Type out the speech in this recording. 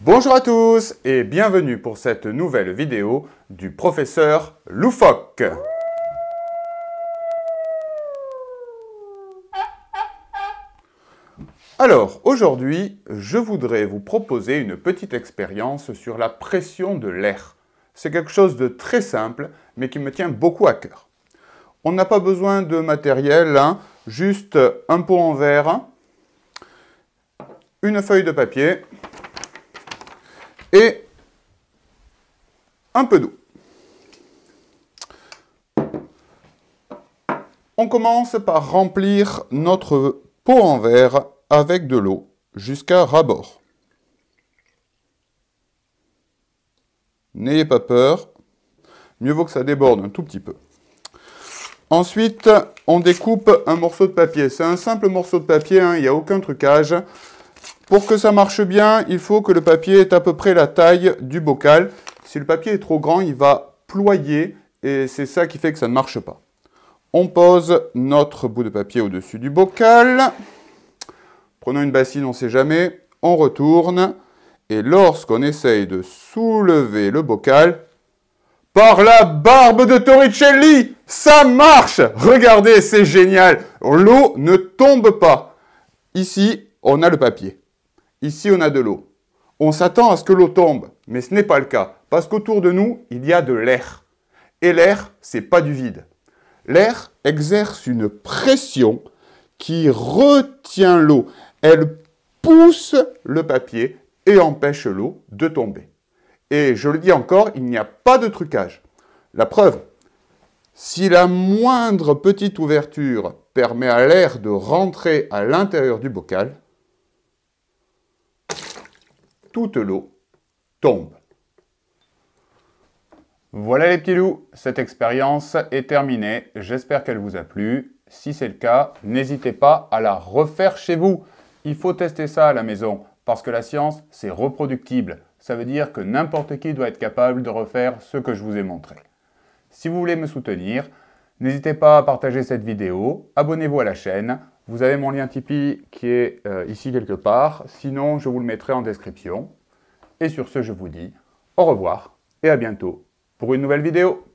Bonjour à tous et bienvenue pour cette nouvelle vidéo du professeur Loufoque. Alors, aujourd'hui, je voudrais vous proposer une petite expérience sur la pression de l'air. C'est quelque chose de très simple, mais qui me tient beaucoup à cœur. On n'a pas besoin de matériel, hein, juste un pot en verre, une feuille de papier, et un peu d'eau. On commence par remplir notre pot en verre avec de l'eau jusqu'à rabord. N'ayez pas peur, mieux vaut que ça déborde un tout petit peu. Ensuite, on découpe un morceau de papier. C'est un simple morceau de papier, hein, il n'y a aucun trucage. Pour que ça marche bien, il faut que le papier ait à peu près la taille du bocal. Si le papier est trop grand, il va ployer et c'est ça qui fait que ça ne marche pas. On pose notre bout de papier au-dessus du bocal. Prenons une bassine, on ne sait jamais. On retourne. Et lorsqu'on essaye de soulever le bocal, par la barbe de Torricelli, ça marche Regardez, c'est génial L'eau ne tombe pas. Ici, on a le papier. Ici, on a de l'eau. On s'attend à ce que l'eau tombe, mais ce n'est pas le cas, parce qu'autour de nous, il y a de l'air. Et l'air, c'est pas du vide. L'air exerce une pression qui retient l'eau. Elle pousse le papier et empêche l'eau de tomber. Et je le dis encore, il n'y a pas de trucage. La preuve, si la moindre petite ouverture permet à l'air de rentrer à l'intérieur du bocal, toute l'eau tombe. Voilà les petits loups, cette expérience est terminée. J'espère qu'elle vous a plu. Si c'est le cas, n'hésitez pas à la refaire chez vous. Il faut tester ça à la maison parce que la science, c'est reproductible. Ça veut dire que n'importe qui doit être capable de refaire ce que je vous ai montré. Si vous voulez me soutenir, n'hésitez pas à partager cette vidéo, abonnez-vous à la chaîne. Vous avez mon lien Tipeee qui est euh, ici quelque part. Sinon, je vous le mettrai en description. Et sur ce, je vous dis au revoir et à bientôt pour une nouvelle vidéo.